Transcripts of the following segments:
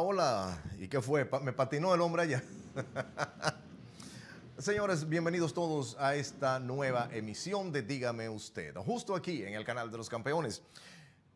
¡Hola! ¿Y qué fue? me patinó el hombre allá. Señores, bienvenidos todos a esta nueva emisión de Dígame Usted, justo aquí en el canal de los campeones.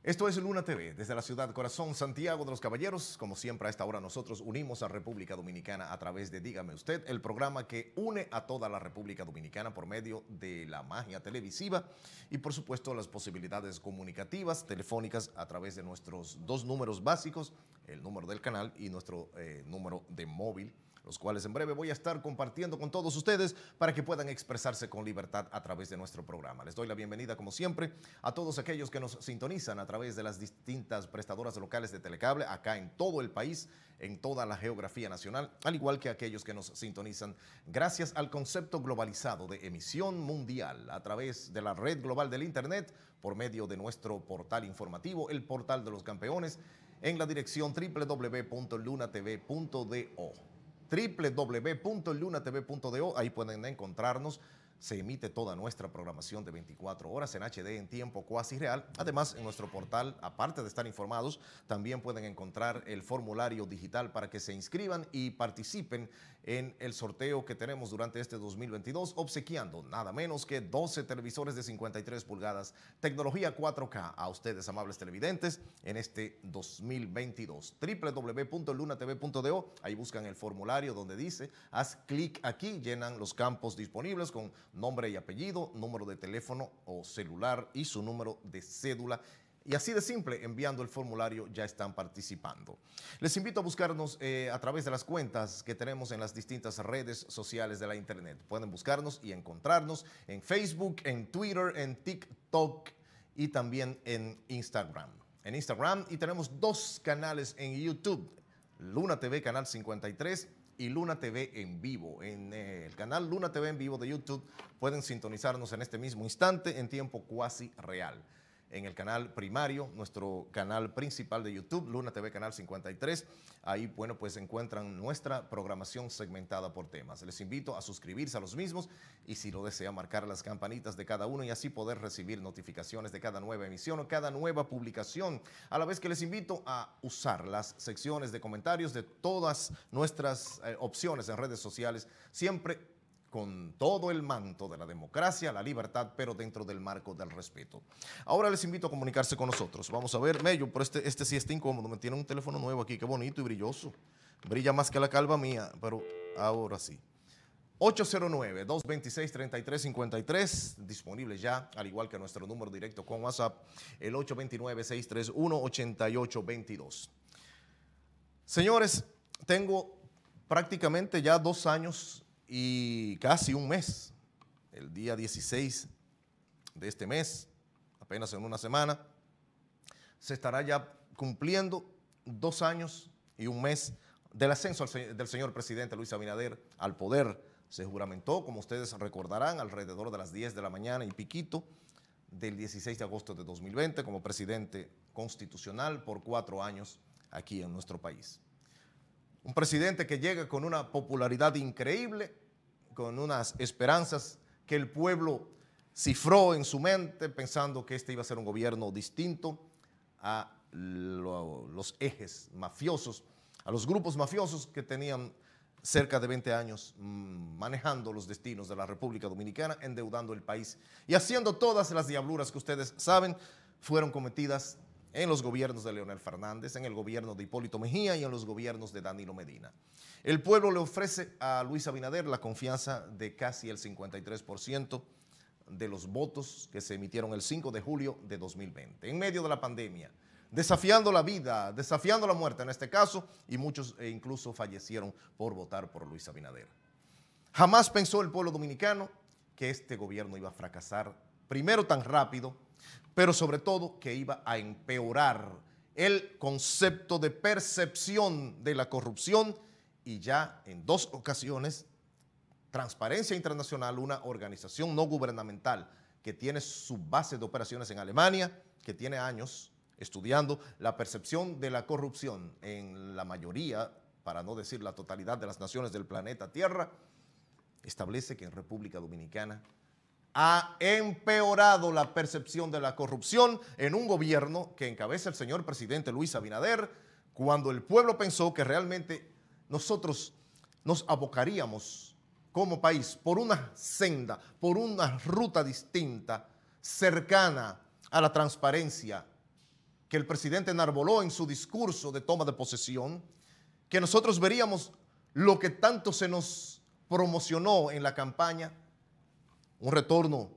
Esto es Luna TV, desde la ciudad Corazón, Santiago de los Caballeros. Como siempre, a esta hora nosotros unimos a República Dominicana a través de Dígame Usted, el programa que une a toda la República Dominicana por medio de la magia televisiva y, por supuesto, las posibilidades comunicativas, telefónicas, a través de nuestros dos números básicos, el número del canal y nuestro eh, número de móvil los cuales en breve voy a estar compartiendo con todos ustedes para que puedan expresarse con libertad a través de nuestro programa. Les doy la bienvenida, como siempre, a todos aquellos que nos sintonizan a través de las distintas prestadoras locales de telecable acá en todo el país, en toda la geografía nacional, al igual que aquellos que nos sintonizan gracias al concepto globalizado de emisión mundial a través de la red global del Internet por medio de nuestro portal informativo, el portal de los campeones, en la dirección www.lunatv.do www.lunatv.do. Ahí pueden encontrarnos se emite toda nuestra programación de 24 horas en HD en tiempo cuasi real. Además, en nuestro portal, aparte de estar informados, también pueden encontrar el formulario digital para que se inscriban y participen en el sorteo que tenemos durante este 2022, obsequiando nada menos que 12 televisores de 53 pulgadas, tecnología 4K a ustedes, amables televidentes, en este 2022. www.lunatv.do, ahí buscan el formulario donde dice, haz clic aquí, llenan los campos disponibles con nombre y apellido, número de teléfono o celular y su número de cédula. Y así de simple, enviando el formulario ya están participando. Les invito a buscarnos eh, a través de las cuentas que tenemos en las distintas redes sociales de la Internet. Pueden buscarnos y encontrarnos en Facebook, en Twitter, en TikTok y también en Instagram. En Instagram y tenemos dos canales en YouTube. Luna TV, canal 53 y Luna TV en vivo. En eh, el canal Luna TV en vivo de YouTube pueden sintonizarnos en este mismo instante en tiempo cuasi real en el canal primario, nuestro canal principal de YouTube, Luna TV Canal 53. Ahí, bueno, pues encuentran nuestra programación segmentada por temas. Les invito a suscribirse a los mismos y si lo desea, marcar las campanitas de cada uno y así poder recibir notificaciones de cada nueva emisión o cada nueva publicación. A la vez que les invito a usar las secciones de comentarios de todas nuestras eh, opciones en redes sociales, siempre con todo el manto de la democracia, la libertad, pero dentro del marco del respeto. Ahora les invito a comunicarse con nosotros. Vamos a ver, Mello, pero este, este sí está incómodo. Me tiene un teléfono nuevo aquí, qué bonito y brilloso. Brilla más que la calva mía, pero ahora sí. 809-226-3353, disponible ya, al igual que nuestro número directo con WhatsApp, el 829-631-8822. Señores, tengo prácticamente ya dos años y casi un mes, el día 16 de este mes, apenas en una semana, se estará ya cumpliendo dos años y un mes del ascenso del señor presidente Luis Abinader al poder. Se juramentó, como ustedes recordarán, alrededor de las 10 de la mañana y piquito del 16 de agosto de 2020 como presidente constitucional por cuatro años aquí en nuestro país. Un presidente que llega con una popularidad increíble con unas esperanzas que el pueblo cifró en su mente pensando que este iba a ser un gobierno distinto a los ejes mafiosos, a los grupos mafiosos que tenían cerca de 20 años mm, manejando los destinos de la República Dominicana, endeudando el país y haciendo todas las diabluras que ustedes saben fueron cometidas en los gobiernos de Leonel Fernández, en el gobierno de Hipólito Mejía y en los gobiernos de Danilo Medina. El pueblo le ofrece a Luis Abinader la confianza de casi el 53% de los votos que se emitieron el 5 de julio de 2020, en medio de la pandemia, desafiando la vida, desafiando la muerte en este caso, y muchos eh, incluso fallecieron por votar por Luis Abinader. Jamás pensó el pueblo dominicano que este gobierno iba a fracasar, primero tan rápido, pero sobre todo que iba a empeorar el concepto de percepción de la corrupción y ya en dos ocasiones Transparencia Internacional, una organización no gubernamental que tiene su base de operaciones en Alemania, que tiene años estudiando la percepción de la corrupción en la mayoría, para no decir la totalidad de las naciones del planeta Tierra, establece que en República Dominicana ha empeorado la percepción de la corrupción en un gobierno que encabeza el señor presidente Luis Abinader, cuando el pueblo pensó que realmente nosotros nos abocaríamos como país por una senda, por una ruta distinta, cercana a la transparencia que el presidente enarboló en su discurso de toma de posesión, que nosotros veríamos lo que tanto se nos promocionó en la campaña, un retorno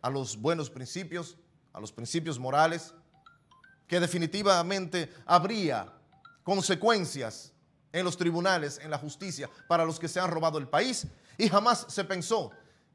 a los buenos principios, a los principios morales, que definitivamente habría consecuencias en los tribunales, en la justicia, para los que se han robado el país. Y jamás se pensó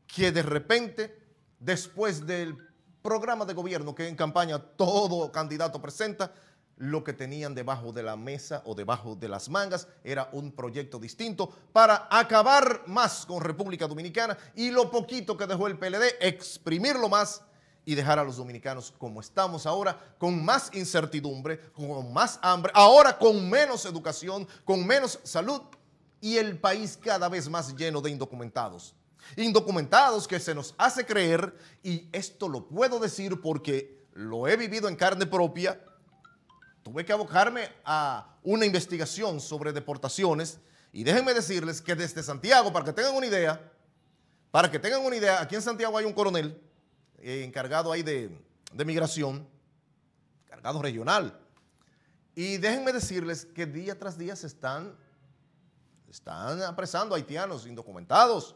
que de repente, después del programa de gobierno que en campaña todo candidato presenta, lo que tenían debajo de la mesa o debajo de las mangas era un proyecto distinto para acabar más con República Dominicana y lo poquito que dejó el PLD, exprimirlo más y dejar a los dominicanos como estamos ahora, con más incertidumbre, con más hambre, ahora con menos educación, con menos salud y el país cada vez más lleno de indocumentados. Indocumentados que se nos hace creer, y esto lo puedo decir porque lo he vivido en carne propia, tuve que abocarme a una investigación sobre deportaciones y déjenme decirles que desde Santiago, para que tengan una idea, para que tengan una idea, aquí en Santiago hay un coronel eh, encargado ahí de, migración, encargado regional. Y déjenme decirles que día tras día se están, están apresando haitianos indocumentados.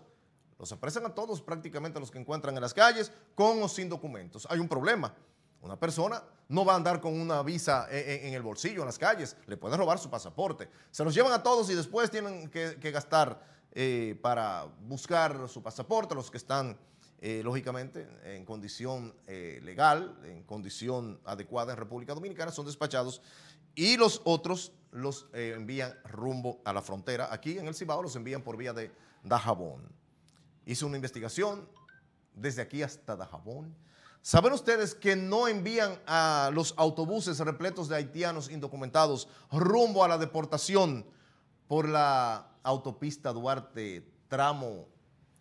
Los apresan a todos prácticamente a los que encuentran en las calles con o sin documentos. Hay un problema. Una persona no va a andar con una visa e, e, en, el bolsillo, en las calles, le pueden robar su pasaporte. Se los llevan a todos y después tienen que, gastar eh, para buscar su pasaporte, los que están, eh, lógicamente, en condición eh, legal, en condición adecuada en República Dominicana, son despachados y los otros los envían rumbo a la frontera. Aquí en el Cibao los envían por vía de Dajabón. Hice una investigación desde aquí hasta Dajabón ¿Saben ustedes que no envían a los autobuses repletos de haitianos indocumentados rumbo a la deportación por la autopista Duarte, tramo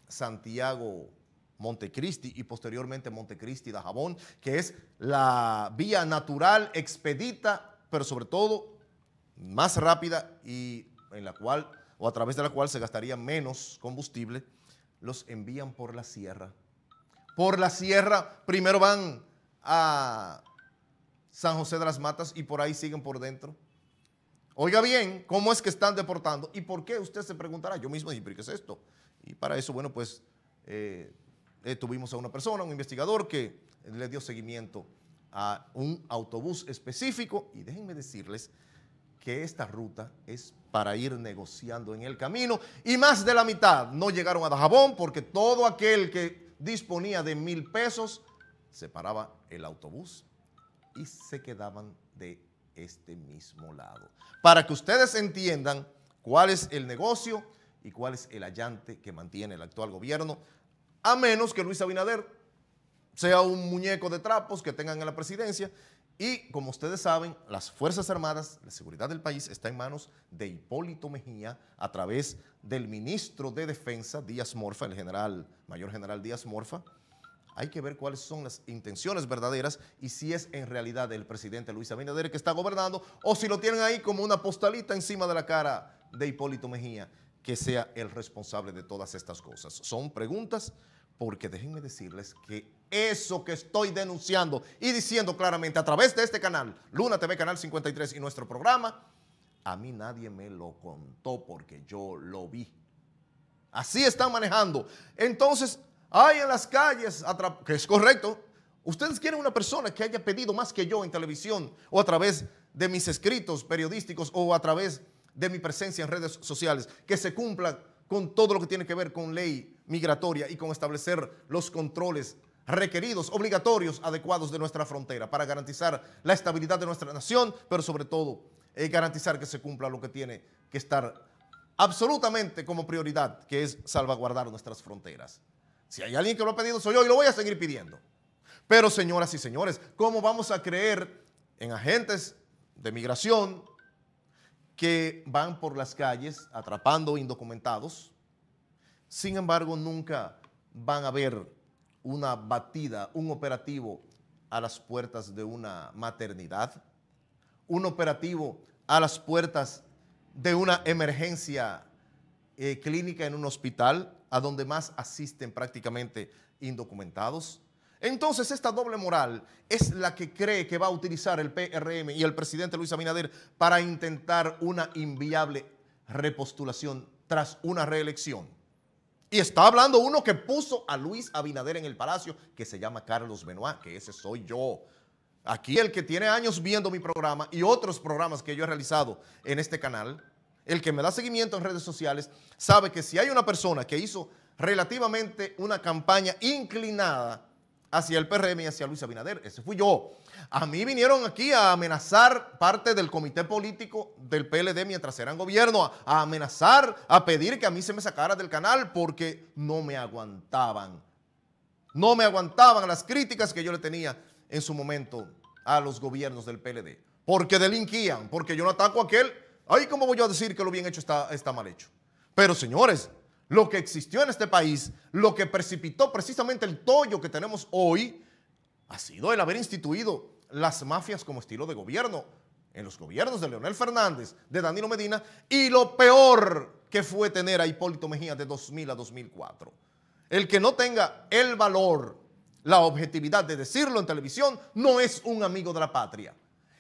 Santiago? Montecristi y posteriormente Montecristi da Jabón, que es la vía natural expedita, pero sobre todo más rápida y en la cual o a través de la cual se gastaría menos combustible, los envían por la sierra por la sierra, primero van a San José de las Matas y por ahí siguen por dentro. Oiga bien, ¿cómo es que están deportando? ¿Y por qué? Usted se preguntará, yo mismo dije, ¿qué es esto? Y para eso, bueno, pues eh, eh, tuvimos a una persona, un investigador que le dio seguimiento a un autobús específico y déjenme decirles que esta ruta es para ir negociando en el camino y más de la mitad no llegaron a Dajabón porque todo aquel que disponía de mil pesos, se paraba el autobús y se quedaban de este mismo lado. Para que ustedes entiendan cuál es el negocio y cuál es el allante que mantiene el actual gobierno, a menos que Luis Abinader sea un muñeco de trapos que tengan en la presidencia y como ustedes saben, las Fuerzas Armadas, la seguridad del país está en manos de Hipólito Mejía a través del ministro de Defensa, Díaz Morfa, el general, mayor general Díaz Morfa. Hay que ver cuáles son las intenciones verdaderas y si es en realidad el presidente Luis Abinader que está gobernando o si lo tienen ahí como una postalita encima de la cara de Hipólito Mejía que sea el responsable de todas estas cosas. Son preguntas porque déjenme decirles que eso que estoy denunciando y diciendo claramente a través de este canal, Luna TV Canal 53 y nuestro programa, a mí nadie me lo contó porque yo lo vi. Así están manejando. Entonces, hay en las calles, que es correcto, ustedes quieren una persona que haya pedido más que yo en televisión o a través de mis escritos periodísticos o a través de mi presencia en redes sociales, que se cumpla con todo lo que tiene que ver con ley migratoria y con establecer los controles requeridos, obligatorios, adecuados de nuestra frontera para garantizar la estabilidad de nuestra nación, pero sobre todo eh, garantizar que se cumpla lo que tiene que estar absolutamente como prioridad, que es salvaguardar nuestras fronteras. Si hay alguien que lo ha pedido, soy yo y lo voy a seguir pidiendo. Pero señoras y señores, ¿cómo vamos a creer en agentes de migración, que van por las calles atrapando indocumentados. Sin embargo, nunca van a ver una batida, un operativo a las puertas de una maternidad, un operativo a las puertas de una emergencia eh, clínica en un hospital, a donde más asisten prácticamente indocumentados. Entonces, esta doble moral es la que cree que va a utilizar el PRM y el presidente Luis Abinader para intentar una inviable repostulación tras una reelección. Y está hablando uno que puso a Luis Abinader en el palacio, que se llama Carlos Benoit, que ese soy yo. Aquí el que tiene años viendo mi programa y otros programas que yo he realizado en este canal, el que me da seguimiento en redes sociales, sabe que si hay una persona que hizo relativamente una campaña inclinada hacia el PRM y hacia Luis Abinader. Ese fui yo. A mí vinieron aquí a amenazar parte del comité político del PLD mientras eran gobierno, a, amenazar, a pedir que a mí se me sacara del canal porque no me aguantaban. No me aguantaban las críticas que yo le tenía en su momento a los gobiernos del PLD. Porque delinquían, porque yo no ataco a aquel. Ay, ¿cómo voy yo a decir que lo bien hecho está, está mal hecho? Pero señores, lo que existió en este país, lo que precipitó precisamente el tollo que tenemos hoy, ha sido el haber instituido las mafias como estilo de gobierno en los gobiernos de Leonel Fernández, de Danilo Medina, y lo peor que fue tener a Hipólito Mejía de 2000 a 2004. El que no tenga el valor, la objetividad de decirlo en televisión, no es un amigo de la patria.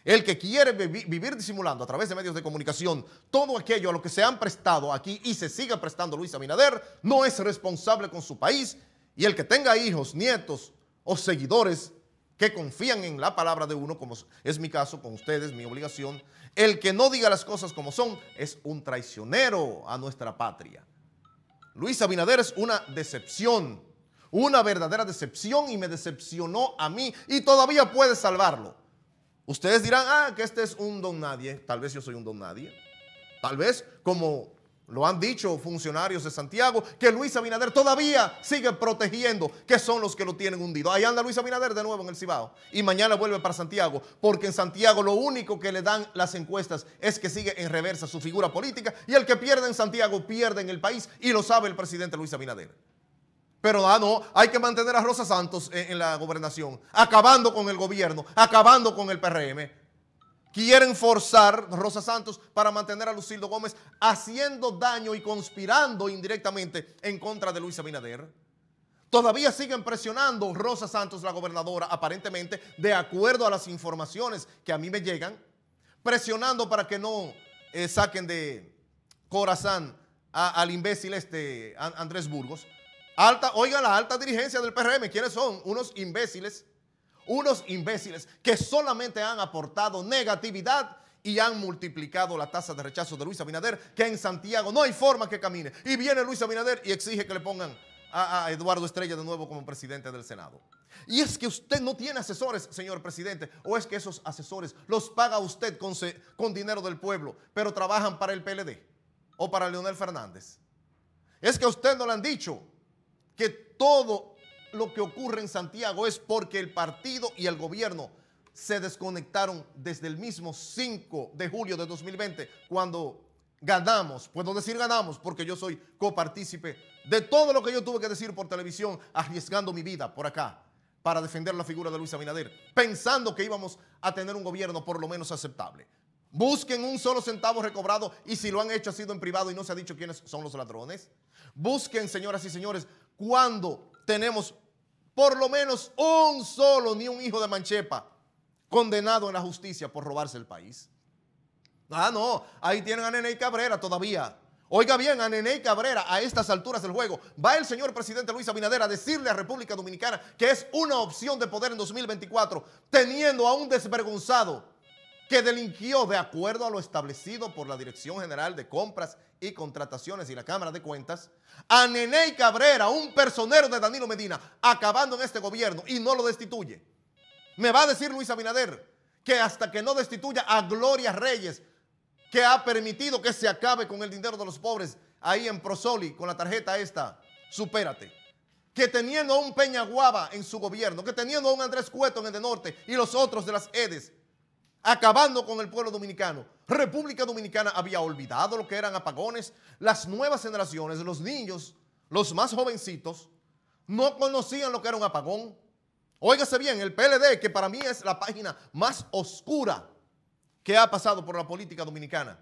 El que quiere vivir disimulando a través de medios de comunicación todo aquello a lo que se han prestado aquí y se siga prestando Luis Abinader, no es responsable con su país. Y el que tenga hijos, nietos o seguidores que confían en la palabra de uno, como es mi caso con ustedes, mi obligación, el que no diga las cosas como son es un traicionero a nuestra patria. Luis Abinader es una decepción, una verdadera decepción y me decepcionó a mí y todavía puede salvarlo. Ustedes dirán, ah, que este es un don nadie. Tal vez yo soy un don nadie. Tal vez, como lo han dicho funcionarios de Santiago, que Luis Abinader todavía sigue protegiendo, que son los que lo tienen hundido. Ahí anda Luis Abinader de nuevo en el Cibao y mañana vuelve para Santiago, porque en Santiago lo único que le dan las encuestas es que sigue en reversa su figura política y el que pierde en Santiago pierde en el país y lo sabe el presidente Luis Abinader. Pero ah, no, hay que mantener a Rosa Santos en, la gobernación, acabando con el gobierno, acabando con el PRM. Quieren forzar a Rosa Santos para mantener a Lucildo Gómez haciendo daño y conspirando indirectamente en contra de Luis Abinader. Todavía siguen presionando Rosa Santos, la gobernadora, aparentemente, de acuerdo a las informaciones que a mí me llegan, presionando para que no eh, saquen de corazón al imbécil este Andrés Burgos Alta, oigan la alta dirigencia del PRM, ¿quiénes son? Unos imbéciles, unos imbéciles que solamente han aportado negatividad y han multiplicado la tasa de rechazo de Luis Abinader, que en Santiago no hay forma que camine. Y viene Luis Abinader y exige que le pongan a, Eduardo Estrella de nuevo como presidente del Senado. Y es que usted no tiene asesores, señor presidente, o es que esos asesores los paga usted con, con dinero del pueblo, pero trabajan para el PLD o para Leonel Fernández. Es que a usted no le han dicho que todo lo que ocurre en Santiago es porque el partido y el gobierno se desconectaron desde el mismo 5 de julio de 2020, cuando ganamos, puedo decir ganamos porque yo soy copartícipe de todo lo que yo tuve que decir por televisión, arriesgando mi vida por acá para defender la figura de Luis Abinader, pensando que íbamos a tener un gobierno por lo menos aceptable. Busquen un solo centavo recobrado y si lo han hecho ha sido en privado y no se ha dicho quiénes son los ladrones. Busquen, señoras y señores, cuando tenemos por lo menos un solo ni un hijo de Manchepa condenado en la justicia por robarse el país. Ah, no, ahí tienen a Nene Cabrera todavía. Oiga bien, a Nene Cabrera, a estas alturas del juego, va el señor presidente Luis Abinader a decirle a República Dominicana que es una opción de poder en 2024, teniendo a un desvergonzado que delinquió de acuerdo a lo establecido por la Dirección General de Compras y Contrataciones y la Cámara de Cuentas, a Neney Cabrera, un personero de Danilo Medina, acabando en este gobierno y no lo destituye. Me va a decir Luis Abinader que hasta que no destituya a Gloria Reyes, que ha permitido que se acabe con el dinero de los pobres ahí en Prosoli, con la tarjeta esta, supérate. Que teniendo a un Guava en su gobierno, que teniendo a un Andrés Cueto en el de norte y los otros de las EDES, acabando con el pueblo dominicano. República Dominicana había olvidado lo que eran apagones. Las nuevas generaciones, los niños, los más jovencitos, no conocían lo que era un apagón. Óigase bien, el PLD, que para mí es la página más oscura que ha pasado por la política dominicana.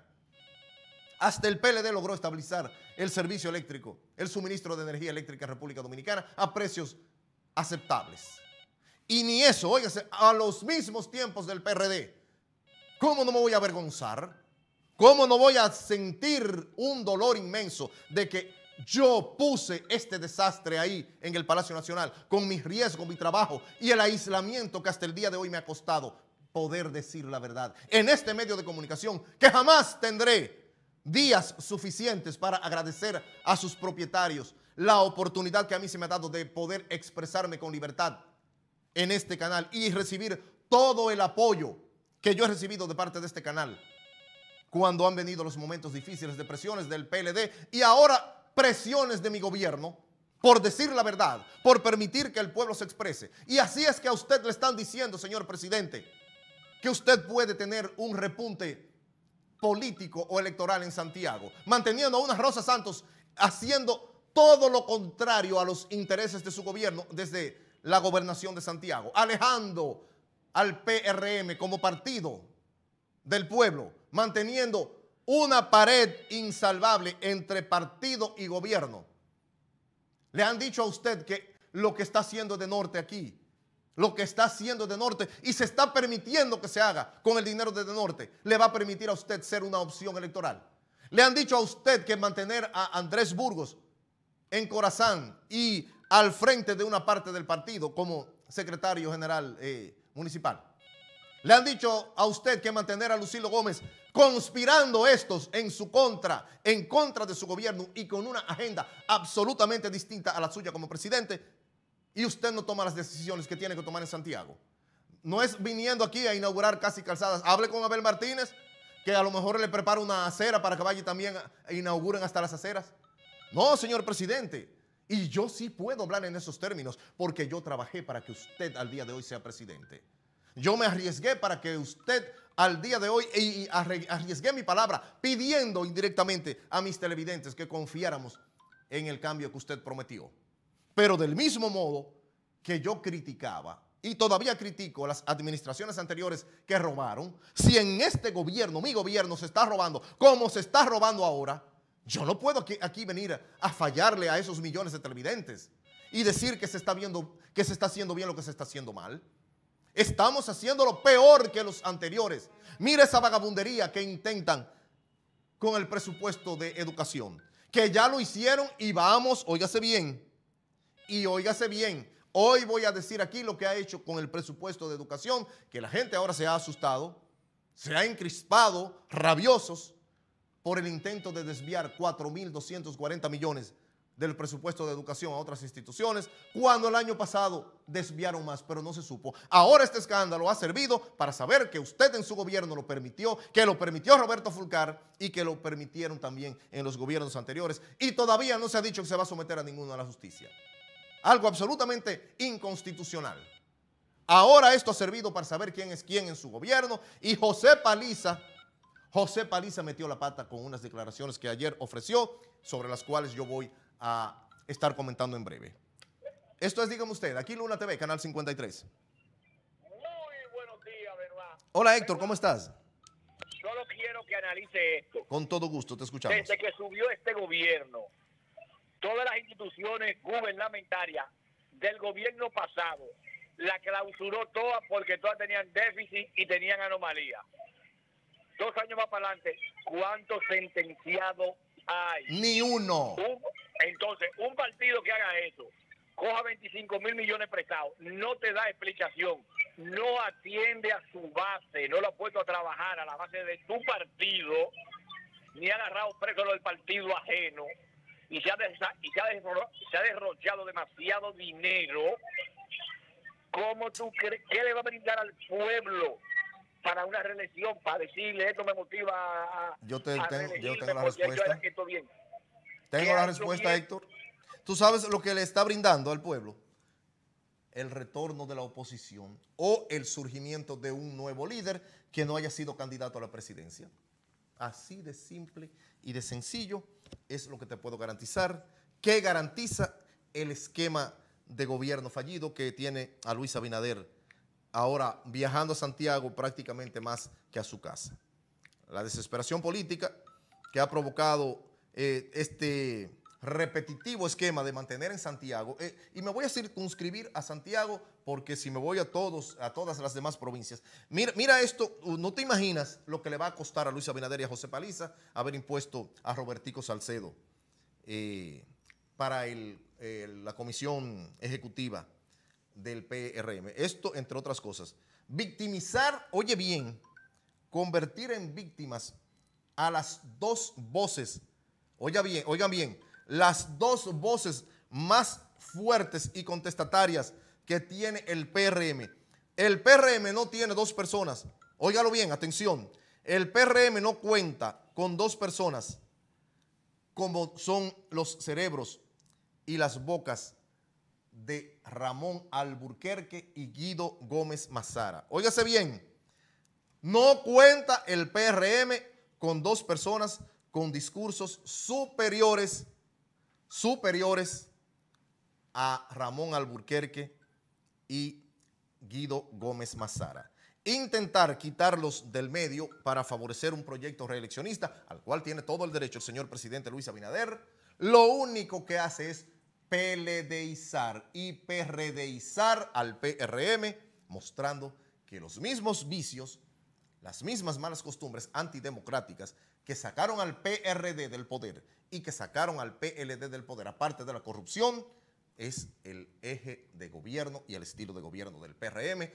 Hasta el PLD logró estabilizar el servicio eléctrico, el suministro de energía eléctrica en República Dominicana a precios aceptables. Y ni eso, óigase, a los mismos tiempos del PRD, ¿Cómo no me voy a avergonzar? ¿Cómo no voy a sentir un dolor inmenso de que yo puse este desastre ahí en el Palacio Nacional con mi riesgo, mi trabajo y el aislamiento que hasta el día de hoy me ha costado poder decir la verdad en este medio de comunicación que jamás tendré días suficientes para agradecer a sus propietarios la oportunidad que a mí se me ha dado de poder expresarme con libertad en este canal y recibir todo el apoyo que yo he recibido de parte de este canal cuando han venido los momentos difíciles de presiones del PLD y ahora presiones de mi gobierno por decir la verdad, por permitir que el pueblo se exprese. Y así es que a usted le están diciendo, señor presidente, que usted puede tener un repunte político o electoral en Santiago, manteniendo a una Rosa Santos haciendo todo lo contrario a los intereses de su gobierno desde la gobernación de Santiago, alejando al PRM como partido del pueblo, manteniendo una pared insalvable entre partido y gobierno. Le han dicho a usted que lo que está haciendo de norte aquí, lo que está haciendo de norte y se está permitiendo que se haga con el dinero de, norte, le va a permitir a usted ser una opción electoral. Le han dicho a usted que mantener a Andrés Burgos en Corazán y al frente de una parte del partido como secretario general eh, municipal. Le han dicho a usted que mantener a Lucilo Gómez conspirando estos en su contra, en contra de su gobierno y con una agenda absolutamente distinta a la suya como presidente, y usted no toma las decisiones que tiene que tomar en Santiago. No es viniendo aquí a inaugurar casi calzadas. Hable con Abel Martínez, que a lo mejor le prepara una acera para que vaya y también inauguren hasta las aceras. No, señor presidente, y yo sí puedo hablar en esos términos porque yo trabajé para que usted al día de hoy sea presidente. Yo me arriesgué para que usted al día de hoy y arriesgué mi palabra pidiendo indirectamente a mis televidentes que confiáramos en el cambio que usted prometió. Pero del mismo modo que yo criticaba y todavía critico las administraciones anteriores que robaron, si en este gobierno, mi gobierno, se está robando como se está robando ahora, yo no puedo aquí, venir a, fallarle a esos millones de televidentes y decir que se está viendo, que se está haciendo bien lo que se está haciendo mal. Estamos haciendo lo peor que los anteriores. Mira esa vagabundería que intentan con el presupuesto de educación, que ya lo hicieron y vamos, óigase bien, y óigase bien, hoy voy a decir aquí lo que ha hecho con el presupuesto de educación, que la gente ahora se ha asustado, se ha encrispado, rabiosos, por el intento de desviar 4.240 millones del presupuesto de educación a otras instituciones, cuando el año pasado desviaron más, pero no se supo. Ahora este escándalo ha servido para saber que usted en su gobierno lo permitió, que lo permitió Roberto Fulcar y que lo permitieron también en los gobiernos anteriores y todavía no se ha dicho que se va a someter a ninguno a la justicia. Algo absolutamente inconstitucional. Ahora esto ha servido para saber quién es quién en su gobierno y José Paliza José Paliza metió la pata con unas declaraciones que ayer ofreció, sobre las cuales yo voy a estar comentando en breve. Esto es, dígame usted, aquí Luna TV, Canal 53. Muy buenos días, Benoit. Hola Héctor, ¿cómo estás? Solo quiero que analice esto. Con todo gusto, te escuchamos. Desde que subió este gobierno, todas las instituciones gubernamentarias del gobierno pasado la clausuró todas porque todas tenían déficit y tenían anomalías dos años más para adelante, ¿cuántos sentenciados hay? Ni uno. entonces, un partido que haga eso, coja 25 mil millones prestados, no te da explicación, no atiende a su base, no lo ha puesto a trabajar a la base de tu partido, ni ha agarrado preso del partido ajeno, y se ha, y se ha, derrochado demasiado dinero. ¿Cómo tú crees? ¿Qué le va a brindar al pueblo? para una reelección, para decirle esto me motiva a. Yo, tengo, yo la respuesta. Tengo la respuesta, Héctor. Tú sabes lo que le está brindando al pueblo: el retorno de la oposición o el surgimiento de un nuevo líder que no haya sido candidato a la presidencia. Así de simple y de sencillo es lo que te puedo garantizar. ¿Qué garantiza el esquema de gobierno fallido que tiene a Luis Abinader? ahora viajando a Santiago prácticamente más que a su casa. La desesperación política que ha provocado eh, este repetitivo esquema de mantener en Santiago, eh, y me voy a circunscribir a Santiago porque si me voy a todos, a todas las demás provincias, mira, esto, uh, no te imaginas lo que le va a costar a Luis Abinader y a José Paliza haber impuesto a Robertico Salcedo eh, para la comisión ejecutiva del PRM. Esto, entre otras cosas. Victimizar, oye bien, convertir en víctimas a las dos voces, oiga bien, oigan bien, las dos voces más fuertes y contestatarias que tiene el PRM. El PRM no tiene dos personas. Óigalo bien, atención. El PRM no cuenta con dos personas como son los cerebros y las bocas de Ramón Alburquerque y Guido Gómez Mazara. Óigase bien, no cuenta el PRM con dos personas con discursos superiores, superiores a Ramón Alburquerque y Guido Gómez Mazara. Intentar quitarlos del medio para favorecer un proyecto reeleccionista, al cual tiene todo el derecho el señor presidente Luis Abinader, lo único que hace es PLDizar y PRDizar al PRM, mostrando que los mismos vicios, las mismas malas costumbres antidemocráticas que sacaron al PRD del poder y que sacaron al PLD del poder, aparte de la corrupción, es el eje de gobierno y el estilo de gobierno del PRM,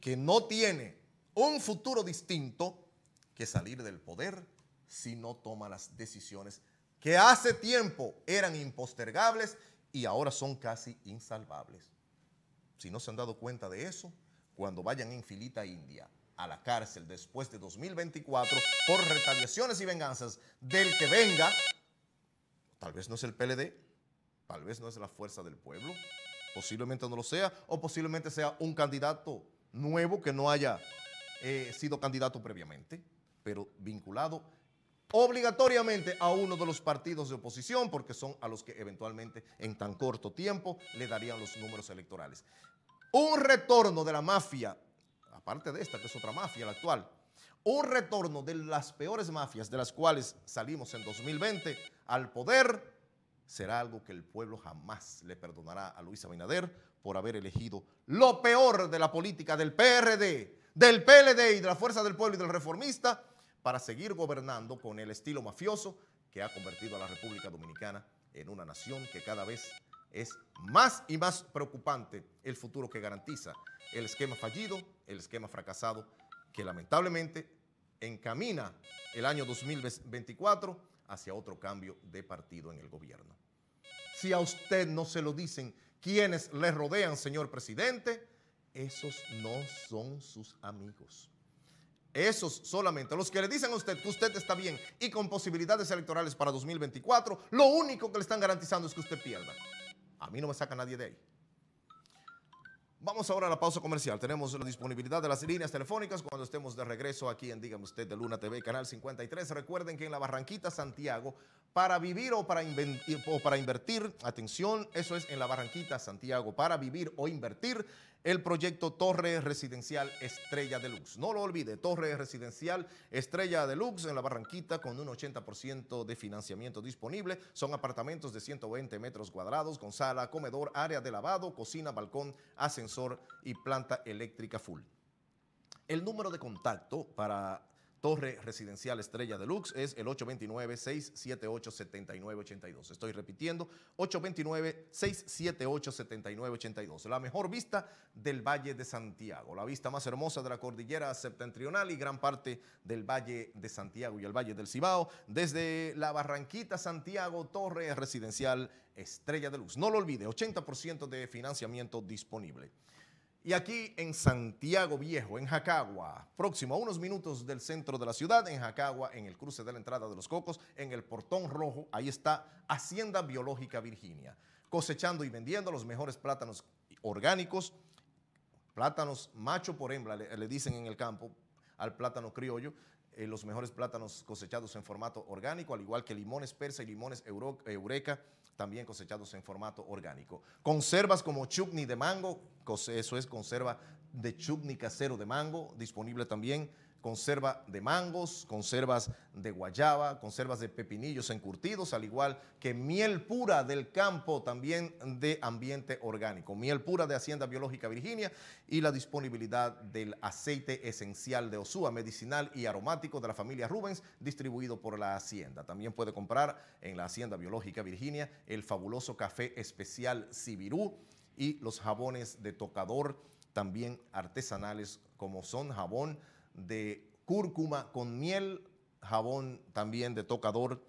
que no tiene un futuro distinto que salir del poder si no toma las decisiones que hace tiempo eran impostergables y ahora son casi insalvables. Si no se han dado cuenta de eso, cuando vayan en filita india a la cárcel después de 2024 por retaliaciones y venganzas del que venga, tal vez no es el PLD, tal vez no es la fuerza del pueblo, posiblemente no lo sea, o posiblemente sea un candidato nuevo que no haya eh, sido candidato previamente, pero vinculado obligatoriamente a uno de los partidos de oposición, porque son a los que eventualmente en tan corto tiempo le darían los números electorales. Un retorno de la mafia, aparte de esta, que es otra mafia, la actual, un retorno de las peores mafias de las cuales salimos en 2020 al poder, será algo que el pueblo jamás le perdonará a Luis Abinader por haber elegido lo peor de la política del PRD, del PLD y de la Fuerza del Pueblo y del Reformista para seguir gobernando con el estilo mafioso que ha convertido a la República Dominicana en una nación que cada vez es más y más preocupante el futuro que garantiza el esquema fallido, el esquema fracasado, que lamentablemente encamina el año 2024 hacia otro cambio de partido en el gobierno. Si a usted no se lo dicen quienes le rodean, señor presidente, esos no son sus amigos. Esos solamente, los que le dicen a usted que usted está bien y con posibilidades electorales para 2024, lo único que le están garantizando es que usted pierda. A mí no me saca nadie de ahí. Vamos ahora a la pausa comercial. Tenemos la disponibilidad de las líneas telefónicas cuando estemos de regreso aquí en Dígame Usted de Luna TV, Canal 53. Recuerden que en la Barranquita, Santiago, para vivir o para, o para invertir, atención, eso es en la Barranquita, Santiago, para vivir o invertir, el proyecto Torre Residencial Estrella Deluxe. No lo olvide, Torre Residencial Estrella Deluxe en la Barranquita con un 80% de financiamiento disponible. Son apartamentos de 120 metros cuadrados con sala, comedor, área de lavado, cocina, balcón, ascensor y planta eléctrica full. El número de contacto para Torre Residencial Estrella de Deluxe es el 829-678-7982. Estoy repitiendo, 829-678-7982. La mejor vista del Valle de Santiago, la vista más hermosa de la cordillera septentrional y gran parte del Valle de Santiago y el Valle del Cibao, desde la Barranquita Santiago, Torre Residencial Estrella de Deluxe. No lo olvide, 80% de financiamiento disponible. Y aquí en Santiago Viejo, en Jacagua, próximo a unos minutos del centro de la ciudad, en Jacagua, en el cruce de la entrada de los Cocos, en el portón rojo, ahí está Hacienda Biológica Virginia, cosechando y vendiendo los mejores plátanos orgánicos, plátanos macho por hembra, le, dicen en el campo al plátano criollo, eh, los mejores plátanos cosechados en formato orgánico, al igual que limones persa y limones eureka, también cosechados en formato orgánico. Conservas como chupni de mango, eso es conserva de chupni casero de mango, disponible también conserva de mangos, conservas de guayaba, conservas de pepinillos encurtidos, al igual que miel pura del campo, también de ambiente orgánico, miel pura de Hacienda Biológica Virginia y la disponibilidad del aceite esencial de Osúa, medicinal y aromático de la familia Rubens, distribuido por la Hacienda. También puede comprar en la Hacienda Biológica Virginia el fabuloso café especial Sibirú y los jabones de tocador, también artesanales como son jabón de cúrcuma con miel, jabón también de tocador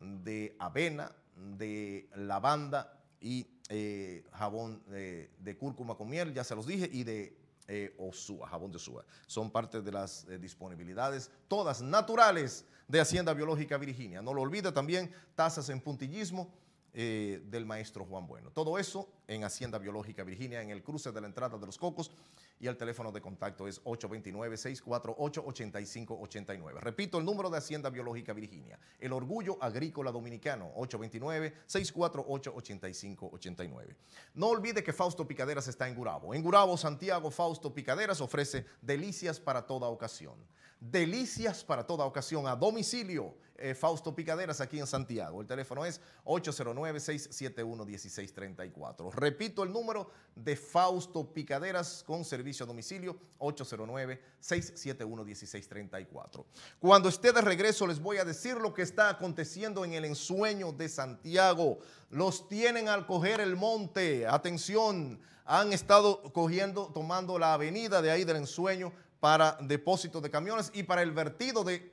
de avena, de lavanda y eh, jabón de, cúrcuma con miel, ya se los dije, y de eh, Osúa, jabón de Osúa. Son parte de las eh, disponibilidades, todas naturales, de Hacienda Biológica Virginia. No lo olvide también, tazas en puntillismo, eh, del maestro Juan Bueno. Todo eso en Hacienda Biológica Virginia, en el cruce de la entrada de los Cocos y el teléfono de contacto es 829-648-8589. Repito, el número de Hacienda Biológica Virginia, el orgullo agrícola dominicano, 829-648-8589. No olvide que Fausto Picaderas está en Gurabo. En Gurabo, Santiago, Fausto Picaderas ofrece delicias para toda ocasión delicias para toda ocasión a domicilio. Eh, Fausto Picaderas aquí en Santiago. El teléfono es 809-671-1634. Repito el número de Fausto Picaderas con servicio a domicilio 809-671-1634. Cuando esté de regreso les voy a decir lo que está aconteciendo en el ensueño de Santiago. Los tienen al coger el monte. Atención, han estado cogiendo, tomando la avenida de ahí del ensueño para depósitos de camiones y para el vertido de,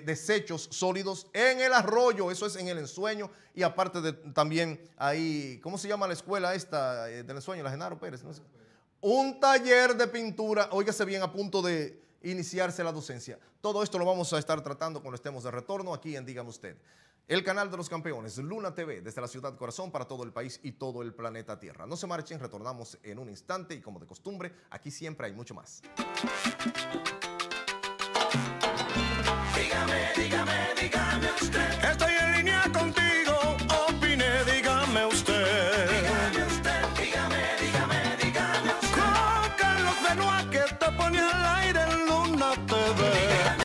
desechos sólidos en el arroyo, eso es en el ensueño, y aparte de también ahí, ¿cómo se llama la escuela esta eh, del ensueño? La Genaro Pérez. Un taller de pintura, óigase bien, a punto de iniciarse la docencia. Todo esto lo vamos a estar tratando cuando estemos de retorno aquí en Dígame Usted. El canal de los campeones, Luna TV, desde la ciudad corazón para todo el país y todo el planeta Tierra. No se marchen, retornamos en un instante y como de costumbre, aquí siempre hay mucho más. Dígame, dígame, dígame usted. Estoy en línea contigo